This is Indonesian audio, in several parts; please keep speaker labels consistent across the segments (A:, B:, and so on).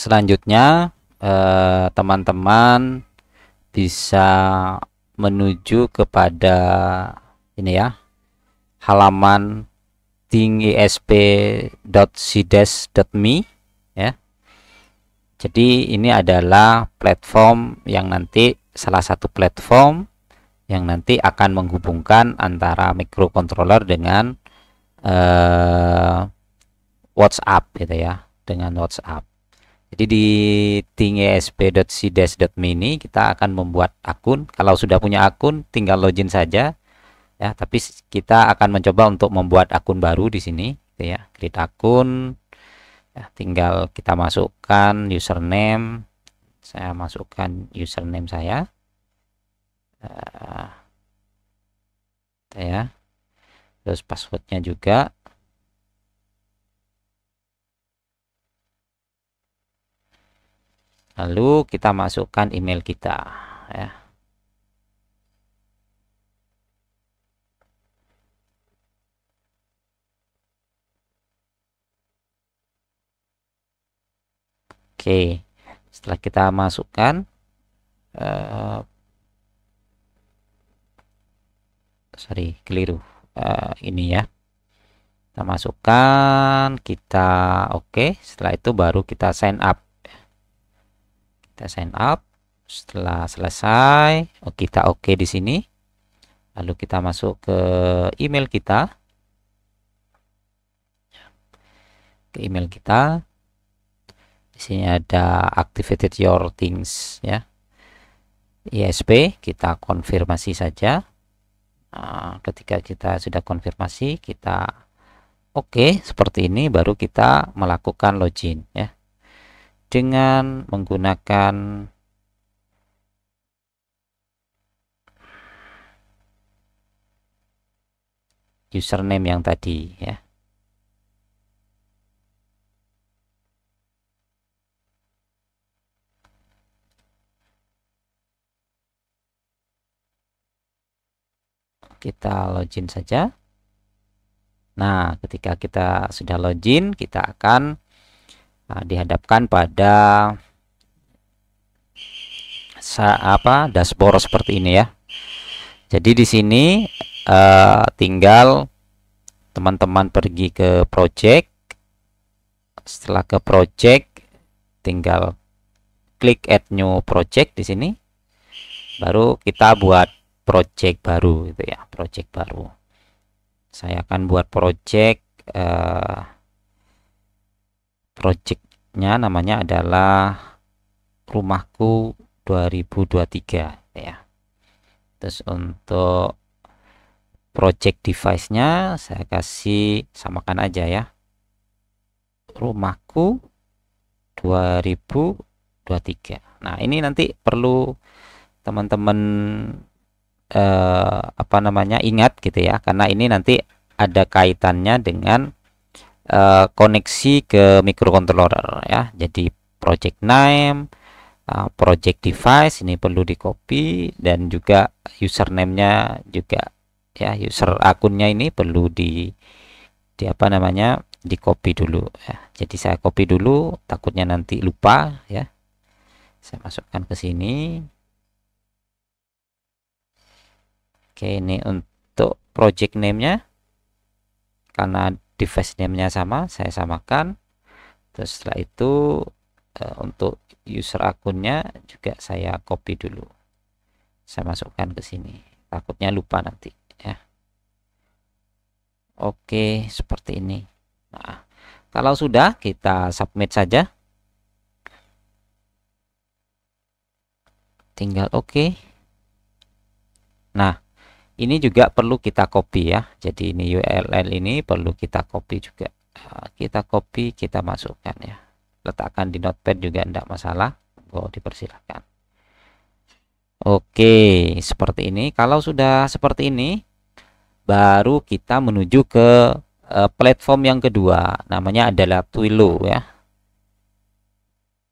A: selanjutnya eh, teman-teman bisa menuju kepada ini ya halaman tingisp.sides.me ya. Jadi ini adalah platform yang nanti salah satu platform yang nanti akan menghubungkan antara microcontroller dengan eh, WhatsApp gitu ya, dengan WhatsApp. Jadi di tingesp.cdes.mini kita akan membuat akun. Kalau sudah punya akun tinggal login saja. Ya, tapi kita akan mencoba untuk membuat akun baru di sini gitu ya. Create akun. Ya, tinggal kita masukkan username. Saya masukkan username saya. Uh, ya. Terus passwordnya juga lalu kita masukkan email kita ya Oke, setelah kita masukkan uh, sorry keliru uh, ini ya kita masukkan kita oke okay. setelah itu baru kita sign up kita sign up setelah selesai oh, kita oke di sini lalu kita masuk ke email kita ke email kita di sini ada activated your things ya ISP kita konfirmasi saja nah, ketika kita sudah konfirmasi kita oke okay, seperti ini baru kita melakukan login ya dengan menggunakan username yang tadi ya. Kita login saja. Nah, ketika kita sudah login, kita akan nah, dihadapkan pada apa dashboard seperti ini ya jadi di sini uh, tinggal teman-teman pergi ke project setelah ke project tinggal klik add new project di sini baru kita buat project baru gitu ya project baru saya akan buat project uh, projectnya namanya adalah rumahku 2023 ya terus untuk project device nya saya kasih samakan aja ya rumahku 2023 nah ini nanti perlu teman-teman eh, apa namanya ingat gitu ya karena ini nanti ada kaitannya dengan uh, koneksi ke microcontroller ya jadi project name uh, project device ini perlu di copy dan juga username nya juga ya user akunnya ini perlu di di apa namanya di copy dulu ya jadi saya copy dulu takutnya nanti lupa ya saya masukkan ke sini oke ini untuk project name nya karena device name-nya sama saya samakan terus setelah itu eh, untuk user akunnya juga saya copy dulu saya masukkan ke sini takutnya lupa nanti ya oke seperti ini nah kalau sudah kita submit saja tinggal oke okay. nah ini juga perlu kita copy ya jadi ini URL ini perlu kita copy juga ah, kita copy kita masukkan ya letakkan di notepad juga tidak masalah oh dipersilahkan Oke seperti ini kalau sudah seperti ini baru kita menuju ke eh, platform yang kedua namanya adalah Twilio ya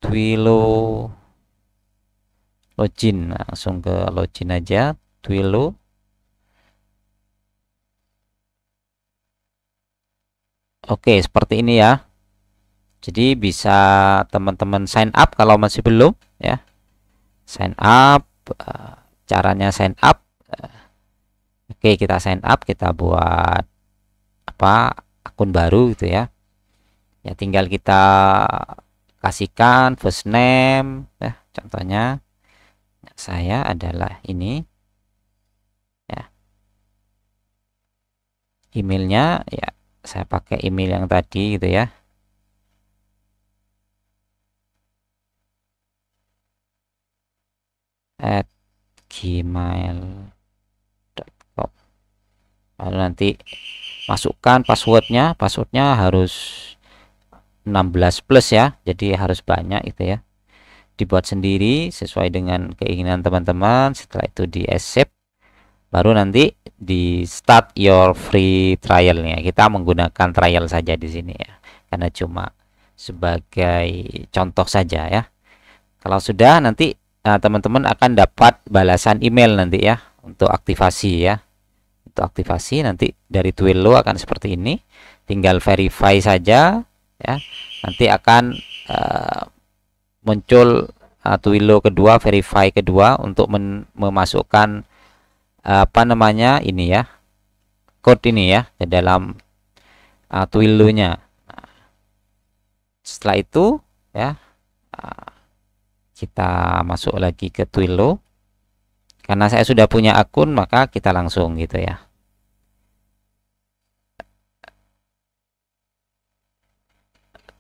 A: Twilio login langsung ke login aja Twilio Oke, seperti ini ya. Jadi bisa teman-teman sign up kalau masih belum ya. Sign up eh, caranya sign up. Eh, oke, kita sign up, kita buat apa? akun baru gitu ya. Ya tinggal kita kasihkan first name ya, contohnya saya adalah ini ya emailnya ya saya pakai email yang tadi gitu ya at gmail.com lalu nanti masukkan passwordnya passwordnya harus 16 plus ya jadi harus banyak itu ya dibuat sendiri sesuai dengan keinginan teman-teman setelah itu di accept baru nanti di start your free trialnya kita menggunakan trial saja di sini ya karena cuma sebagai contoh saja ya kalau sudah nanti eh, teman-teman uh, akan dapat balasan email nanti ya untuk aktivasi ya untuk aktivasi nanti dari Twilio akan seperti ini tinggal verify saja ya nanti akan uh, muncul uh, eh, Twilio kedua verify kedua untuk memasukkan apa namanya ini ya code ini ya di dalam uh, Twilio-nya. setelah itu ya uh, kita masuk lagi ke Twilio. Karena saya sudah punya akun maka kita langsung gitu ya.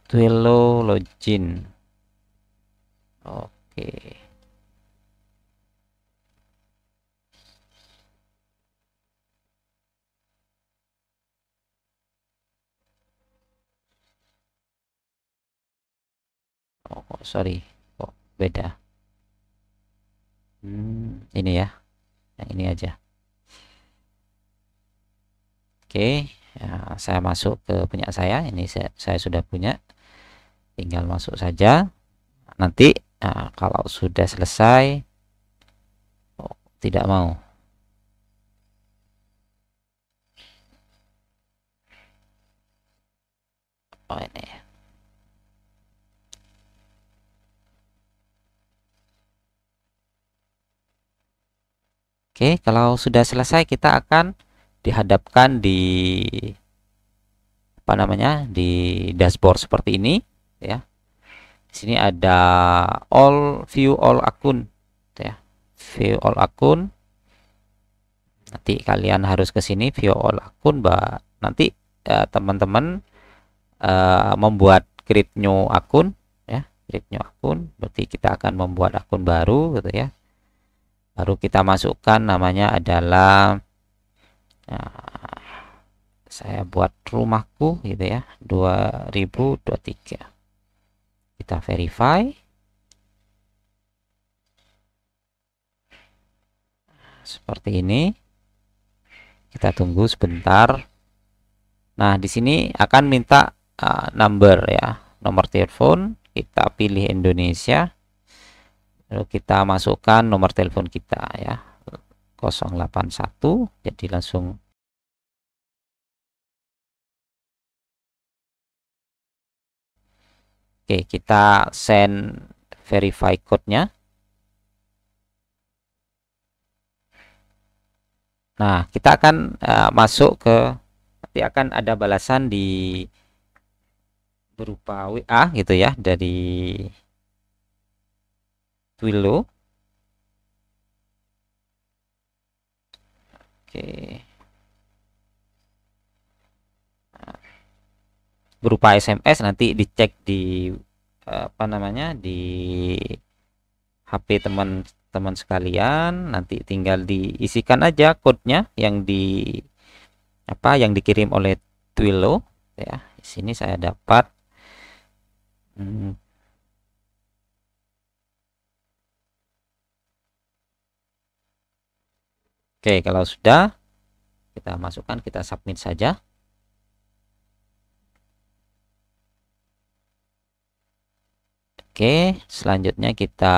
A: Twilio login. Oke. Okay. oh sorry kok beda hmm, ini ya yang ini aja oke okay, ya, saya masuk ke punya saya ini saya, saya sudah punya tinggal masuk saja nanti nah, kalau sudah selesai oh, tidak mau oh ini ya Oke, kalau sudah selesai kita akan dihadapkan di apa namanya? di dashboard seperti ini ya. Di sini ada all view all akun ya. View all akun. Nanti kalian harus ke sini view all akun, bah. Nanti ya, teman-teman ya, uh, membuat create new akun ya, create new akun berarti kita akan membuat akun baru gitu ya baru kita masukkan namanya adalah nah, saya buat rumahku gitu ya 2023 kita verify seperti ini kita tunggu sebentar nah di sini akan minta uh, number ya nomor telepon kita pilih Indonesia lalu kita masukkan nomor telepon kita ya 081 jadi langsung Oke kita send verify code-nya Nah, kita akan uh, masuk ke nanti akan ada balasan di berupa WA gitu ya dari Twilio. Oke. Berupa SMS nanti dicek di apa namanya di HP teman-teman sekalian nanti tinggal diisikan aja kodenya yang di apa yang dikirim oleh Twilio ya. Di sini saya dapat hmm, Oke, kalau sudah kita masukkan, kita submit saja. Oke, selanjutnya kita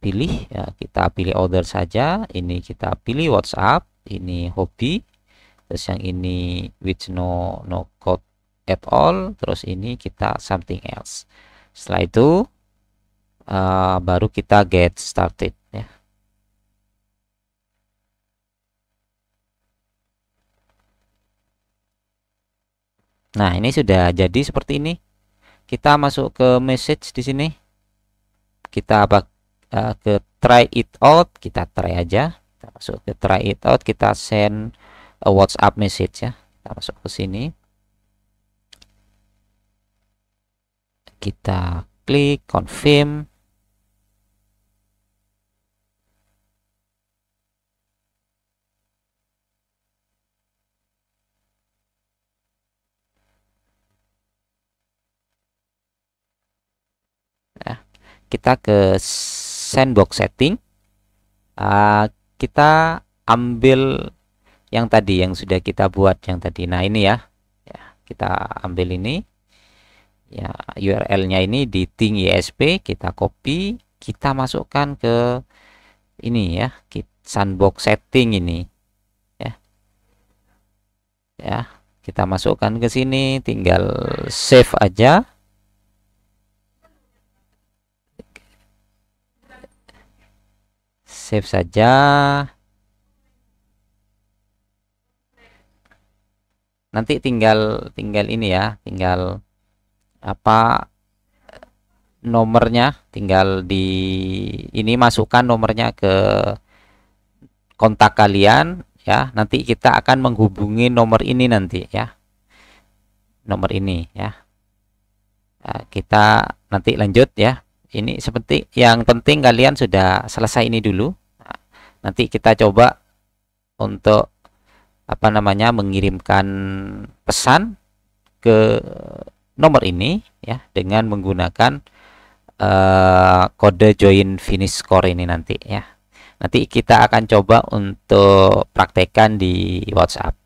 A: pilih ya, kita pilih order saja. Ini kita pilih WhatsApp, ini hobi. Terus yang ini with no no code at all, terus ini kita something else. Setelah itu uh, baru kita get started. Nah, ini sudah jadi seperti ini. Kita masuk ke message di sini. Kita apa uh, eh, ke try it out, kita try aja. Kita masuk ke try it out, kita send a WhatsApp message ya. Kita masuk ke sini. Kita klik confirm. kita ke sandbox setting uh, kita ambil yang tadi yang sudah kita buat yang tadi nah ini ya, ya kita ambil ini ya URL-nya ini di ting ISP kita copy kita masukkan ke ini ya sandbox setting ini ya ya kita masukkan ke sini tinggal save aja save saja nanti tinggal tinggal ini ya tinggal apa nomornya tinggal di ini masukkan nomornya ke kontak kalian ya nanti kita akan menghubungi nomor ini nanti ya nomor ini ya nah, kita nanti lanjut ya ini seperti yang penting kalian sudah selesai ini dulu nanti kita coba untuk apa namanya mengirimkan pesan ke nomor ini ya dengan menggunakan uh, kode join finish score ini nanti ya nanti kita akan coba untuk praktekkan di WhatsApp